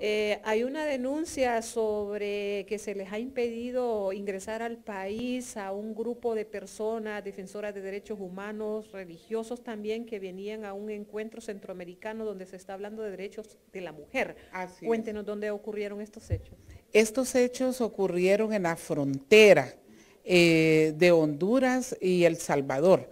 Eh, hay una denuncia sobre que se les ha impedido ingresar al país a un grupo de personas defensoras de derechos humanos, religiosos también, que venían a un encuentro centroamericano donde se está hablando de derechos de la mujer. Cuéntenos dónde ocurrieron estos hechos. Estos hechos ocurrieron en la frontera eh, de Honduras y El Salvador.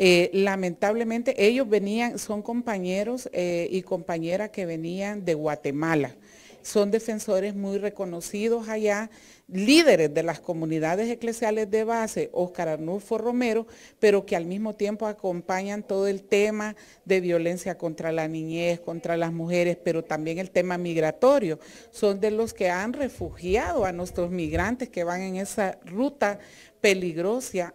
Eh, lamentablemente ellos venían, son compañeros eh, y compañeras que venían de Guatemala. Son defensores muy reconocidos allá, líderes de las comunidades eclesiales de base, Óscar Arnulfo Romero, pero que al mismo tiempo acompañan todo el tema de violencia contra la niñez, contra las mujeres, pero también el tema migratorio. Son de los que han refugiado a nuestros migrantes que van en esa ruta peligrosa,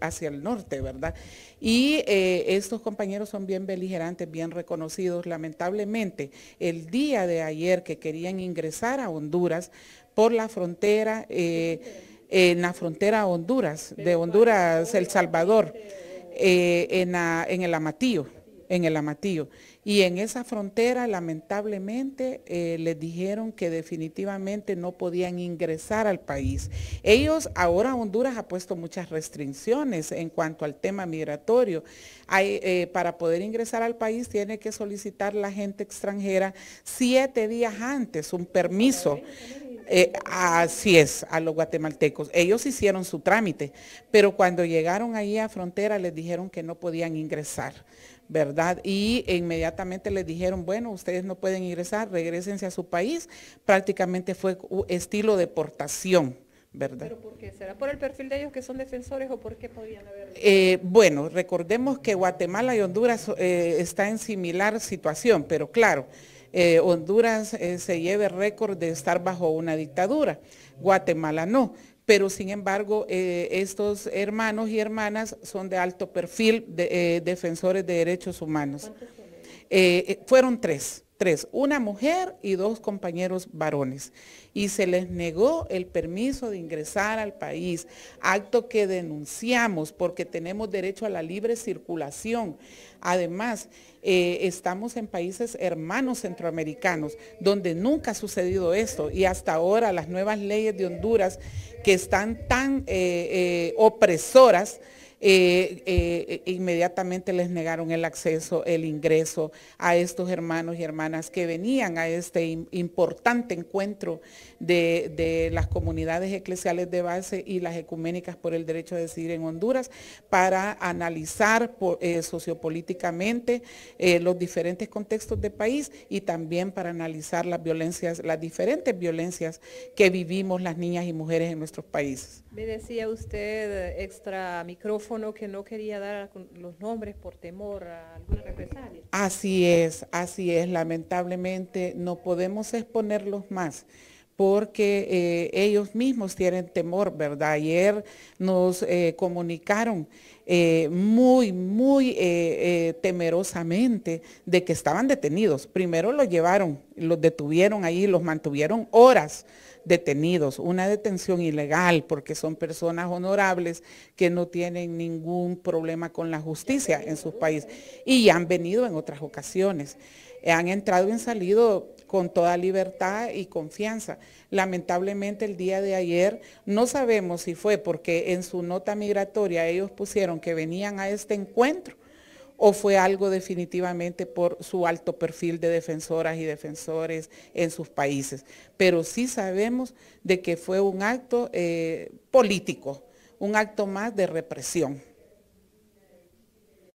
hacia, el, norte, ¿verdad? Y eh, estos compañeros son bien beligerantes, bien reconocidos. Lamentablemente, el día de ayer que querían ingresar a Honduras por la frontera, eh, en la frontera Honduras, de Honduras, El Salvador, eh, en, en el Amatillo en el Amatillo. Y en esa frontera, lamentablemente, eh, les dijeron que definitivamente no podían ingresar al país. Ellos, ahora Honduras ha puesto muchas restricciones en cuanto al tema migratorio. Eh, para poder ingresar al país tiene que solicitar la gente extranjera siete días antes un permiso. Eh, así es, a los guatemaltecos. Ellos hicieron su trámite, pero cuando llegaron ahí a frontera les dijeron que no podían ingresar ¿verdad? Y inmediatamente les dijeron, bueno, ustedes no pueden ingresar, regresense a su país. Prácticamente fue estilo deportación. ¿verdad? ¿Pero por qué? ¿Será por el perfil de ellos que son defensores o por qué podían haber? Eh, bueno, recordemos que Guatemala y Honduras eh, están en similar situación, pero claro, eh, Honduras eh, se lleva el récord de estar bajo una dictadura, Guatemala no pero sin embargo eh, estos hermanos y hermanas son de alto perfil eh, defensores de derechos humanos. Eh, fueron tres tres, una mujer y dos compañeros varones. Y se les negó el permiso de ingresar al país, acto que denunciamos porque tenemos derecho a la libre circulación. Además, eh, estamos en países hermanos centroamericanos donde nunca ha sucedido esto y hasta ahora las nuevas leyes de Honduras que están tan eh, eh, opresoras, eh, eh, inmediatamente les negaron el acceso, el ingreso a estos hermanos y hermanas que venían a este importante encuentro de, las comunidades eclesiales de base y las ecuménicas por el derecho a decidir en Honduras para analizar eh, sociopolíticamente los diferentes contextos de país y también para analizar las violencias, las diferentes violencias que vivimos las niñas y mujeres en nuestros países. Me decía usted extra micrófono que no quería dar los nombres por temor a alguna represalia. Así es, así es. Lamentablemente no podemos exponerlos más porque eh, ellos mismos tienen temor, ¿verdad? Ayer nos eh, comunicaron eh, muy, muy eh, eh, temerosamente de que estaban detenidos. Primero los llevaron, los detuvieron ahí, los mantuvieron horas detenidos, una detención ilegal, porque son personas honorables que no tienen ningún problema con la justicia en su país y han venido en otras ocasiones. Han entrado y han salido con toda libertad y confianza. Lamentablemente el día de ayer no sabemos si fue porque en su nota migratoria ellos pusieron que venían a este encuentro o fue algo definitivamente por su alto perfil de defensoras y defensores en sus países. Pero sí sabemos de que fue un acto eh, político, un acto más de represión.